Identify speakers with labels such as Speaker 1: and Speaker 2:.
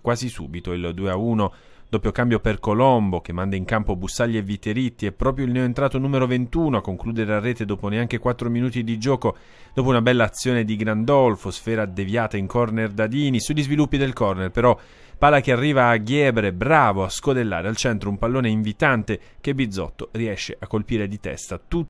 Speaker 1: quasi subito il 2-1, a doppio cambio per Colombo che manda in campo Bussagli e Viteritti e proprio il neoentrato numero 21 a concludere a rete dopo neanche 4 minuti di gioco, dopo una bella azione di Grandolfo, sfera deviata in corner da Dini, sugli sviluppi del corner però pala che arriva a Ghiebre, bravo a scodellare al centro un pallone invitante che Bizzotto riesce a colpire di testa tutto